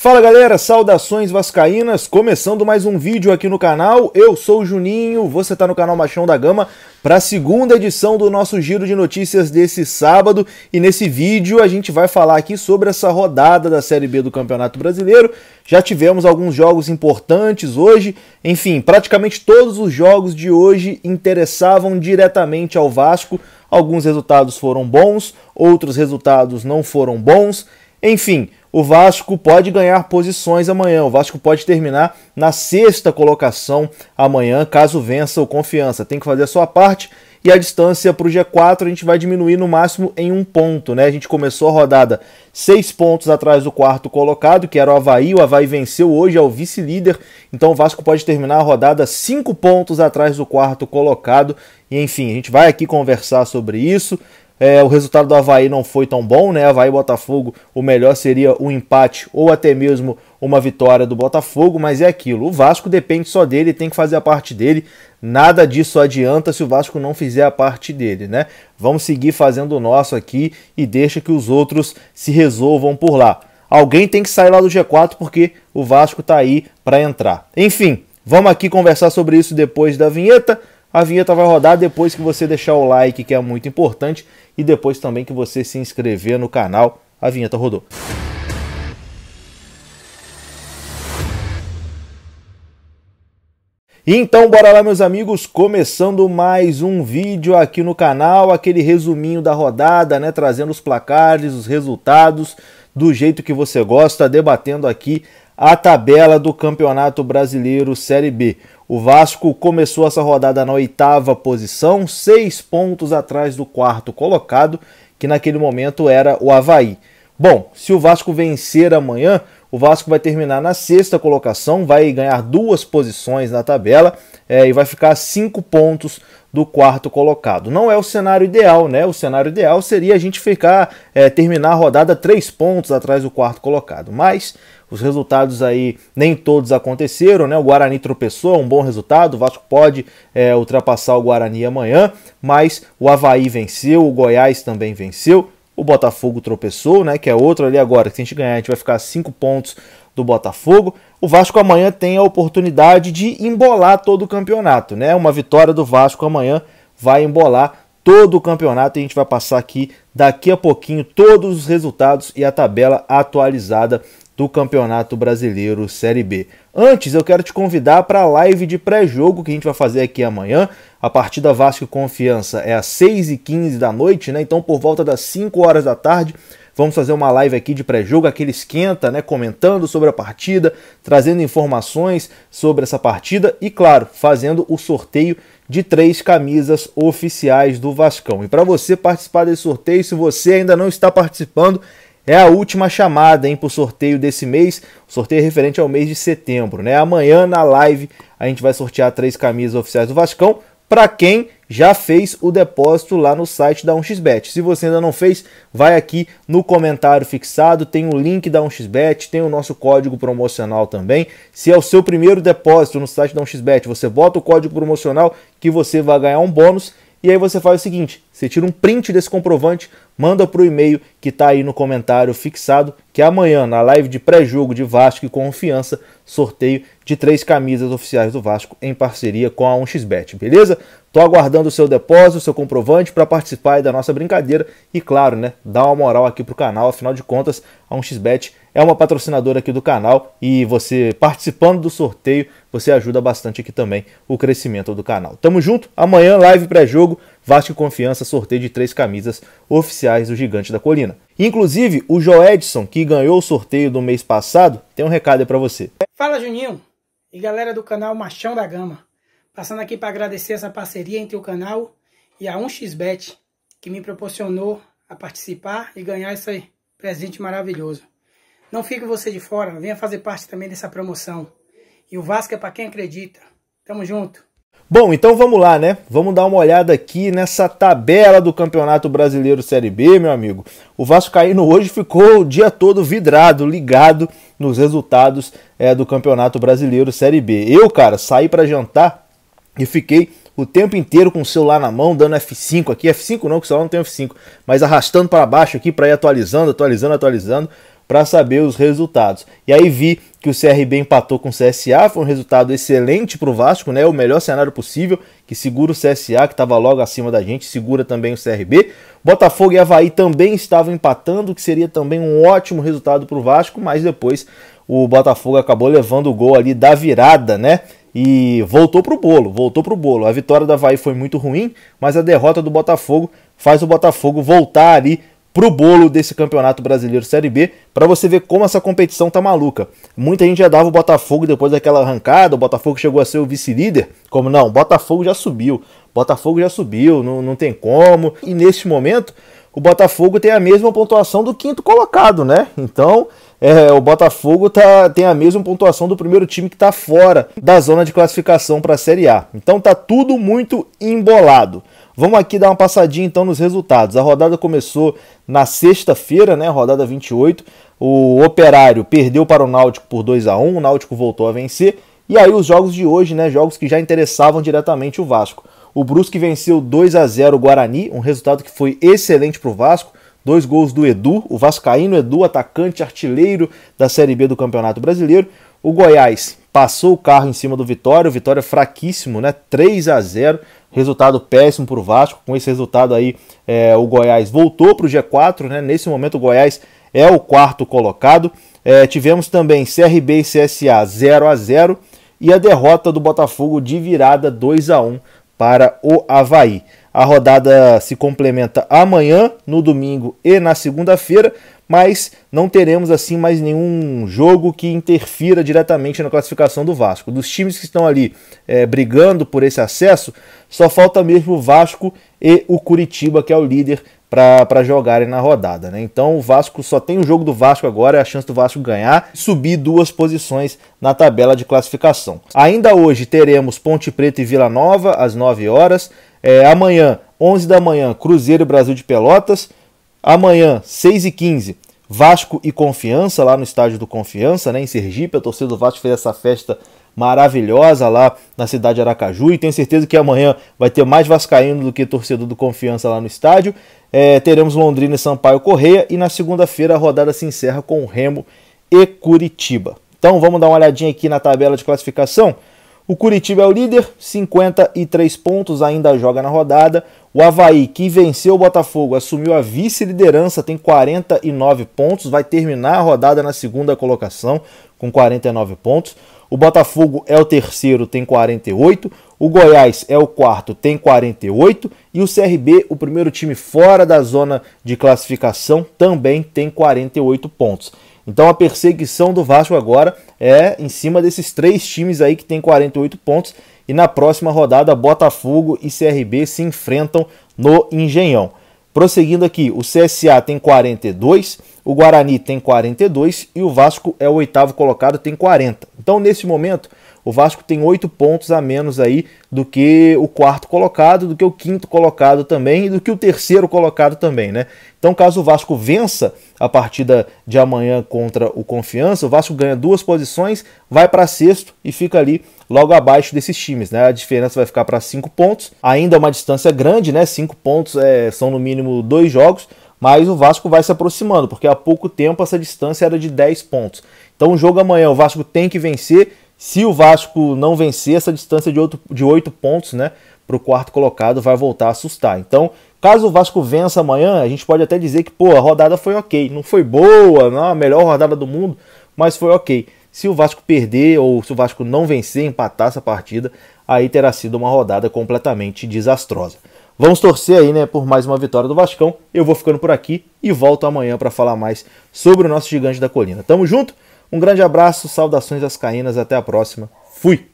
Fala galera, saudações vascaínas, começando mais um vídeo aqui no canal. Eu sou o Juninho, você está no canal Machão da Gama para a segunda edição do nosso giro de notícias desse sábado. E nesse vídeo a gente vai falar aqui sobre essa rodada da Série B do Campeonato Brasileiro. Já tivemos alguns jogos importantes hoje, enfim, praticamente todos os jogos de hoje interessavam diretamente ao Vasco. Alguns resultados foram bons, outros resultados não foram bons. Enfim, o Vasco pode ganhar posições amanhã. O Vasco pode terminar na sexta colocação amanhã, caso vença o Confiança. Tem que fazer a sua parte e a distância para o G4 a gente vai diminuir no máximo em um ponto. Né? A gente começou a rodada seis pontos atrás do quarto colocado, que era o Havaí. O Havaí venceu hoje, é o vice-líder. Então o Vasco pode terminar a rodada cinco pontos atrás do quarto colocado. E enfim, a gente vai aqui conversar sobre isso. É, o resultado do Havaí não foi tão bom, né? Havaí e Botafogo, o melhor seria um empate ou até mesmo uma vitória do Botafogo, mas é aquilo. O Vasco depende só dele, tem que fazer a parte dele. Nada disso adianta se o Vasco não fizer a parte dele, né? Vamos seguir fazendo o nosso aqui e deixa que os outros se resolvam por lá. Alguém tem que sair lá do G4 porque o Vasco tá aí para entrar. Enfim, vamos aqui conversar sobre isso depois da vinheta. A vinheta vai rodar depois que você deixar o like, que é muito importante, e depois também que você se inscrever no canal. A vinheta rodou. Então, bora lá, meus amigos, começando mais um vídeo aqui no canal, aquele resuminho da rodada, né? Trazendo os placares, os resultados, do jeito que você gosta, debatendo aqui a tabela do Campeonato Brasileiro Série B. O Vasco começou essa rodada na oitava posição, seis pontos atrás do quarto colocado, que naquele momento era o Havaí. Bom, se o Vasco vencer amanhã, o Vasco vai terminar na sexta colocação, vai ganhar duas posições na tabela é, e vai ficar a cinco pontos do quarto colocado. Não é o cenário ideal, né? O cenário ideal seria a gente ficar é, terminar a rodada três pontos atrás do quarto colocado, mas os resultados aí nem todos aconteceram, né? O Guarani tropeçou, é um bom resultado. O Vasco pode é, ultrapassar o Guarani amanhã, mas o Havaí venceu, o Goiás também venceu. O Botafogo tropeçou, né? Que é outro ali agora. Se a gente ganhar, a gente vai ficar a 5 pontos do Botafogo. O Vasco amanhã tem a oportunidade de embolar todo o campeonato, né? Uma vitória do Vasco amanhã vai embolar todo o campeonato e a gente vai passar aqui daqui a pouquinho todos os resultados e a tabela atualizada do Campeonato Brasileiro Série B. Antes, eu quero te convidar para a live de pré-jogo que a gente vai fazer aqui amanhã. A partida Vasco Confiança é às 6h15 da noite, né? Então, por volta das 5 horas da tarde, vamos fazer uma live aqui de pré-jogo, aquele esquenta, né? Comentando sobre a partida, trazendo informações sobre essa partida e, claro, fazendo o sorteio de três camisas oficiais do Vascão. E para você participar desse sorteio, se você ainda não está participando, é a última chamada hein, para o sorteio desse mês. O sorteio é referente ao mês de setembro. Né? Amanhã, na live, a gente vai sortear três camisas oficiais do Vascão para quem já fez o depósito lá no site da 1xBet. Se você ainda não fez, vai aqui no comentário fixado, tem o link da 1xBet, tem o nosso código promocional também. Se é o seu primeiro depósito no site da 1xBet, você bota o código promocional que você vai ganhar um bônus. E aí você faz o seguinte, você tira um print desse comprovante, manda para o e-mail que está aí no comentário fixado, que amanhã, na live de pré-jogo de Vasco e Confiança, sorteio de três camisas oficiais do Vasco em parceria com a 1xBet, beleza? Tô aguardando o seu depósito, o seu comprovante para participar da nossa brincadeira e claro, né, Dá uma moral aqui pro canal, afinal de contas, a 1xBet é uma patrocinadora aqui do canal e você participando do sorteio, você ajuda bastante aqui também o crescimento do canal. Tamo junto, amanhã live pré-jogo Vasco e Confiança sorteio de três camisas oficiais do Gigante da Colina. Inclusive, o Joe Edson, que ganhou o sorteio do mês passado, tem um recado para você. Fala Juninho e galera do canal Machão da Gama. Passando aqui para agradecer essa parceria entre o canal e a 1xBet, que me proporcionou a participar e ganhar esse presente maravilhoso. Não fique você de fora, venha fazer parte também dessa promoção. E o Vasco é para quem acredita. Tamo junto. Bom, então vamos lá, né? Vamos dar uma olhada aqui nessa tabela do Campeonato Brasileiro Série B, meu amigo. O Vasco caindo hoje ficou o dia todo vidrado, ligado nos resultados é, do Campeonato Brasileiro Série B. Eu, cara, saí para jantar e fiquei o tempo inteiro com o celular na mão, dando F5 aqui. F5 não, que o celular não tem F5, mas arrastando para baixo aqui para ir atualizando, atualizando, atualizando para saber os resultados. E aí vi que o CRB empatou com o CSA, foi um resultado excelente para o Vasco, né? O melhor cenário possível, que segura o CSA, que estava logo acima da gente, segura também o CRB. Botafogo e Havaí também estavam empatando, que seria também um ótimo resultado para o Vasco, mas depois o Botafogo acabou levando o gol ali da virada, né? E voltou para o bolo, voltou para o bolo. A vitória da Havaí foi muito ruim, mas a derrota do Botafogo faz o Botafogo voltar ali pro bolo desse Campeonato Brasileiro Série B, para você ver como essa competição tá maluca. Muita gente já dava o Botafogo depois daquela arrancada, o Botafogo chegou a ser o vice-líder, como não, Botafogo já subiu, Botafogo já subiu, não, não tem como. E neste momento, o Botafogo tem a mesma pontuação do quinto colocado, né? Então, é, o Botafogo tá, tem a mesma pontuação do primeiro time que está fora da zona de classificação para a Série A. Então tá tudo muito embolado. Vamos aqui dar uma passadinha então nos resultados. A rodada começou na sexta-feira, né? Rodada 28. O Operário perdeu para o Náutico por 2 a 1 o Náutico voltou a vencer. E aí os jogos de hoje, né? Jogos que já interessavam diretamente o Vasco. O Brusque venceu 2 a 0 o Guarani, um resultado que foi excelente para o Vasco. Dois gols do Edu, o Vascaíno Edu, atacante artilheiro da Série B do Campeonato Brasileiro. O Goiás passou o carro em cima do Vitória, o Vitória fraquíssimo, né? 3 a 0 Resultado péssimo para o Vasco. Com esse resultado aí, é, o Goiás voltou para o G4. Né? Nesse momento, o Goiás é o quarto colocado. É, tivemos também CRB e CSA 0 a 0 e a derrota do Botafogo de virada 2 a 1 para o Havaí. A rodada se complementa amanhã, no domingo e na segunda-feira, mas não teremos assim mais nenhum jogo que interfira diretamente na classificação do Vasco. Dos times que estão ali é, brigando por esse acesso, só falta mesmo o Vasco e o Curitiba, que é o líder, para jogarem na rodada. Né? Então o Vasco só tem o jogo do Vasco agora, é a chance do Vasco ganhar e subir duas posições na tabela de classificação. Ainda hoje teremos Ponte Preta e Vila Nova às 9 horas. É, amanhã, 11 da manhã, Cruzeiro e Brasil de Pelotas. Amanhã, 6 e 15 Vasco e Confiança, lá no estádio do Confiança, né, em Sergipe. A torcida do Vasco fez essa festa maravilhosa lá na cidade de Aracaju. E tenho certeza que amanhã vai ter mais Vascaíno do que torcedor do Confiança lá no estádio. É, teremos Londrina e Sampaio Correia. E na segunda-feira a rodada se encerra com Remo e Curitiba. Então vamos dar uma olhadinha aqui na tabela de classificação. O Curitiba é o líder, 53 pontos, ainda joga na rodada. O Havaí, que venceu o Botafogo, assumiu a vice-liderança, tem 49 pontos, vai terminar a rodada na segunda colocação com 49 pontos. O Botafogo é o terceiro, tem 48. O Goiás é o quarto, tem 48. E o CRB, o primeiro time fora da zona de classificação, também tem 48 pontos. Então a perseguição do Vasco agora é em cima desses três times aí que tem 48 pontos. E na próxima rodada, Botafogo e CRB se enfrentam no Engenhão. Prosseguindo aqui, o CSA tem 42, o Guarani tem 42 e o Vasco é o oitavo colocado, tem 40. Então, nesse momento, o Vasco tem oito pontos a menos aí do que o quarto colocado, do que o quinto colocado também e do que o terceiro colocado também, né? Então, caso o Vasco vença a partida de amanhã contra o Confiança, o Vasco ganha duas posições, vai para sexto e fica ali logo abaixo desses times, né? A diferença vai ficar para cinco pontos. Ainda é uma distância grande, né? Cinco pontos é, são no mínimo dois jogos, mas o Vasco vai se aproximando, porque há pouco tempo essa distância era de 10 pontos. Então o jogo amanhã o Vasco tem que vencer, se o Vasco não vencer, essa distância de 8, de pontos né, para o quarto colocado vai voltar a assustar. Então, caso o Vasco vença amanhã, a gente pode até dizer que, pô, a rodada foi ok. Não foi boa, não é a melhor rodada do mundo, mas foi ok. Se o Vasco perder ou se o Vasco não vencer, empatar essa partida, aí terá sido uma rodada completamente desastrosa. Vamos torcer aí, né, por mais uma vitória do Vascão. Eu vou ficando por aqui e volto amanhã para falar mais sobre o nosso gigante da colina. Tamo junto! Um grande abraço, saudações às caínas, até a próxima. Fui!